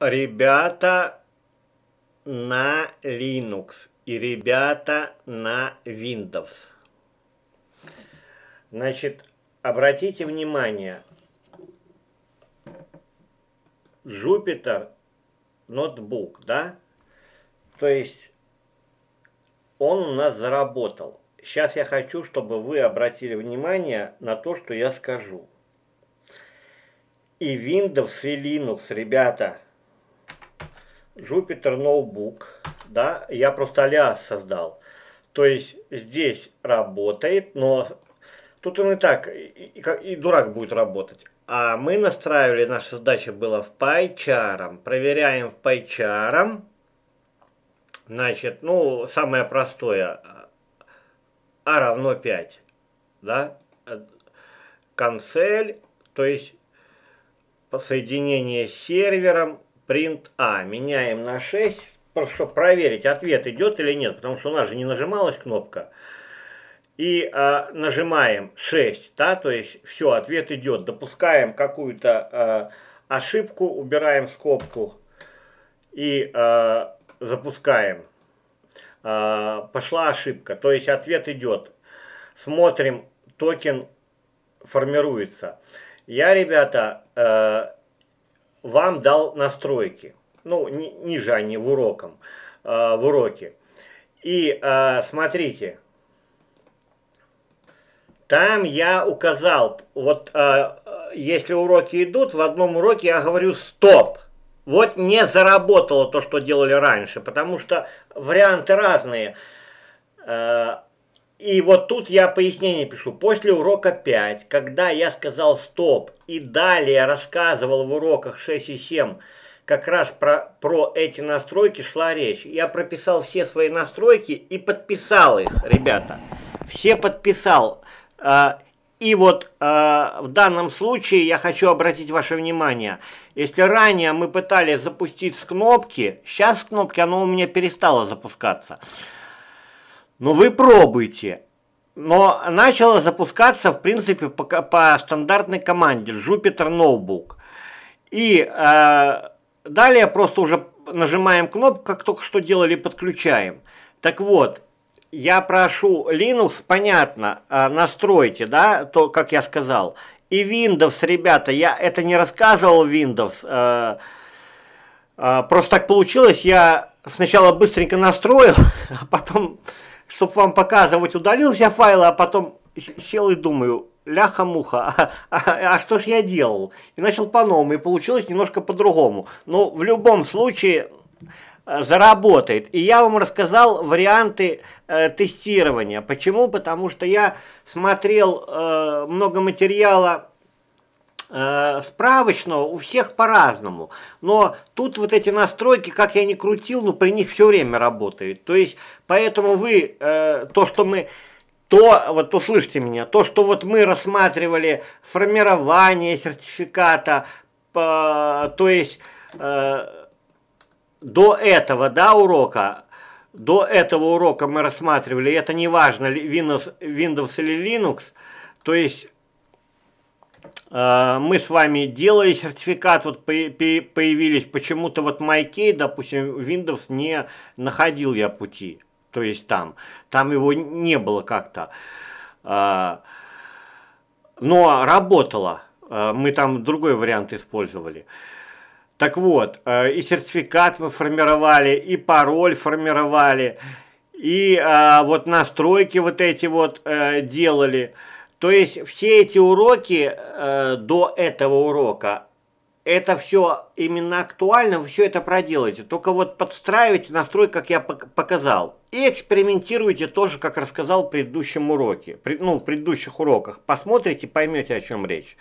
ребята на Linux и ребята на Windows. Значит, обратите внимание, Jupyter ноутбук, да? То есть он у нас заработал. Сейчас я хочу, чтобы вы обратили внимание на то, что я скажу. И Windows, и Linux, ребята – Jupyter Notebook, да, я просто алиас создал. То есть здесь работает, но тут он и так, и, и, и дурак будет работать. А мы настраивали, наша задача была в PyCharm. Проверяем в PyCharm. Значит, ну, самое простое, а равно 5, да, консель, то есть соединение с сервером, print A меняем на 6, чтобы проверить, ответ идет или нет, потому что у нас же не нажималась кнопка. И э, нажимаем 6, да, то есть все, ответ идет. Допускаем какую-то э, ошибку, убираем скобку и э, запускаем. Э, пошла ошибка, то есть ответ идет. Смотрим, токен формируется. Я, ребята, э, вам дал настройки. Ну, ниже они в, уроком, э, в уроке. И э, смотрите, там я указал, вот э, если уроки идут, в одном уроке я говорю «стоп». Вот не заработало то, что делали раньше, потому что варианты разные. Э, и вот тут я пояснение пишу. После урока 5, когда я сказал стоп и далее рассказывал в уроках 6 и 7 как раз про, про эти настройки шла речь. Я прописал все свои настройки и подписал их, ребята. Все подписал. А, и вот а, в данном случае я хочу обратить ваше внимание. Если ранее мы пытались запустить с кнопки, сейчас с кнопки оно у меня перестало запускаться. Ну вы пробуйте. Но начало запускаться, в принципе, по, по стандартной команде Jupyter Notebook. И э, далее просто уже нажимаем кнопку, как только что делали, подключаем. Так вот, я прошу Linux, понятно, э, настройте, да, то, как я сказал. И Windows, ребята, я это не рассказывал Windows. Э, э, просто так получилось, я сначала быстренько настроил, а потом чтобы вам показывать, удалил все файлы, а потом сел и думаю, ляха-муха, а, а, а что ж я делал? И начал по-новому, и получилось немножко по-другому. Но в любом случае э, заработает. И я вам рассказал варианты э, тестирования. Почему? Потому что я смотрел э, много материала э, справочного у всех по-разному. Но тут вот эти настройки, как я не крутил, но при них все время работает. То есть, поэтому вы, э, то, что мы то, вот услышьте меня, то, что вот мы рассматривали формирование сертификата, по, э, то есть э, до этого, да, урока, до этого урока мы рассматривали, это не важно, Windows, Windows или Linux, то есть Э, мы с вами делали сертификат, вот появились почему-то вот MyKey, допустим, Windows не находил я пути, то есть там, там его не было как-то, э, но работало, э, мы там другой вариант использовали. Так вот, и сертификат мы формировали, и пароль формировали, и вот настройки вот эти вот делали, делали то есть все эти уроки э, до этого урока, это все именно актуально, вы все это проделаете. Только вот подстраивайте настрой, как я показал. И экспериментируйте тоже, как рассказал в предыдущем уроке, при, ну, в предыдущих уроках. Посмотрите, поймете, о чем речь.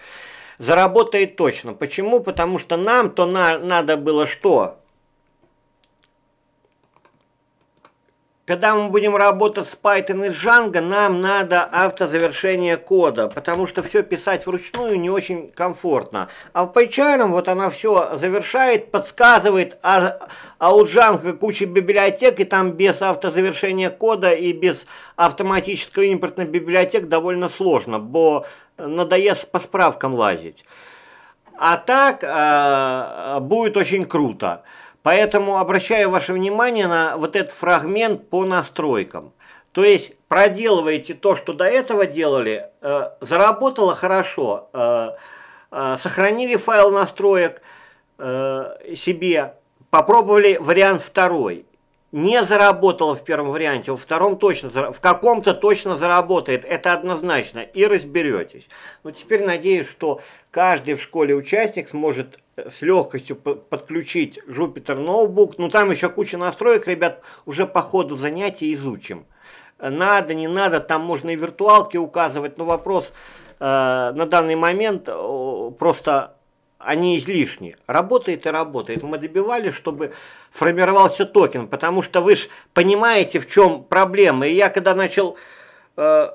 Заработает точно. Почему? Потому что нам то на, надо было что? Когда мы будем работать с Python и Django, нам надо автозавершение кода, потому что все писать вручную не очень комфортно. А в PyCharm вот она все завершает, подсказывает, а, а у Django куча библиотек, и там без автозавершения кода и без автоматического импортных библиотек довольно сложно, бо надоест по справкам лазить. А так э, будет очень круто. Поэтому обращаю ваше внимание на вот этот фрагмент по настройкам. То есть проделываете то, что до этого делали, э, заработало хорошо, э, э, сохранили файл настроек э, себе, попробовали вариант второй. Не заработало в первом варианте, во втором точно, в каком-то точно заработает, это однозначно, и разберетесь. Но ну, теперь надеюсь, что каждый в школе участник сможет с легкостью подключить Jupyter Notebook. Ну, там еще куча настроек, ребят, уже по ходу занятий изучим. Надо, не надо, там можно и виртуалки указывать, но вопрос э, на данный момент э, просто они излишни. Работает и работает. Мы добивались, чтобы формировался токен, потому что вы же понимаете, в чем проблема. И я когда начал... Э,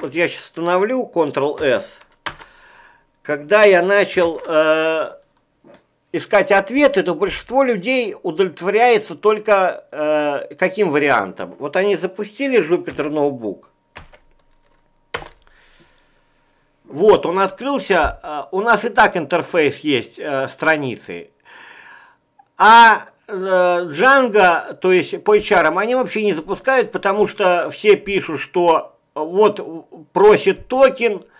вот я сейчас становлю Ctrl-S, когда я начал э, искать ответы, то большинство людей удовлетворяется только э, каким вариантом. Вот они запустили Jupyter Notebook. Вот, он открылся. Э, у нас и так интерфейс есть, э, страницы. А Джанго, э, то есть по HR, они вообще не запускают, потому что все пишут, что вот просит токен –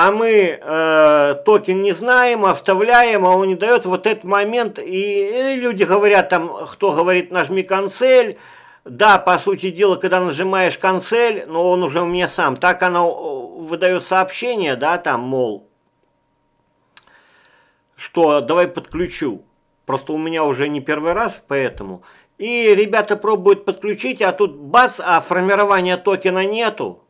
а мы э, токен не знаем, оставляем, а он не дает вот этот момент. И, и люди говорят там, кто говорит, нажми канцель. Да, по сути дела, когда нажимаешь канцель, но он уже у меня сам, так оно э, выдает сообщение, да, там, мол, что давай подключу. Просто у меня уже не первый раз, поэтому. И ребята пробуют подключить, а тут бац, а формирования токена нету.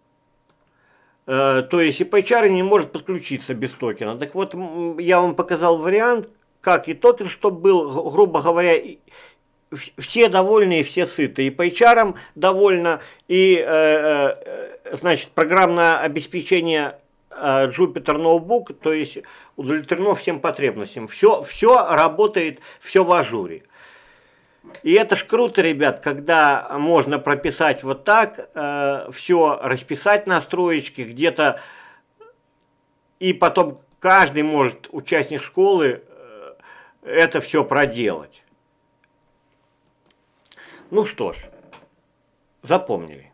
Э, то есть EPHR не может подключиться без токена. Так вот, я вам показал вариант, как и токен, чтобы был, грубо говоря, все довольны и все сыты. И PyCharm довольна, и, э, э, э, значит, программное обеспечение э, Jupyter Notebook, то есть удовлетворено всем потребностям. Все, все работает, все в ажуре. И это ж круто, ребят, когда можно прописать вот так, э, все расписать на строечке где-то, и потом каждый может, участник школы, э, это все проделать. Ну что ж, запомнили.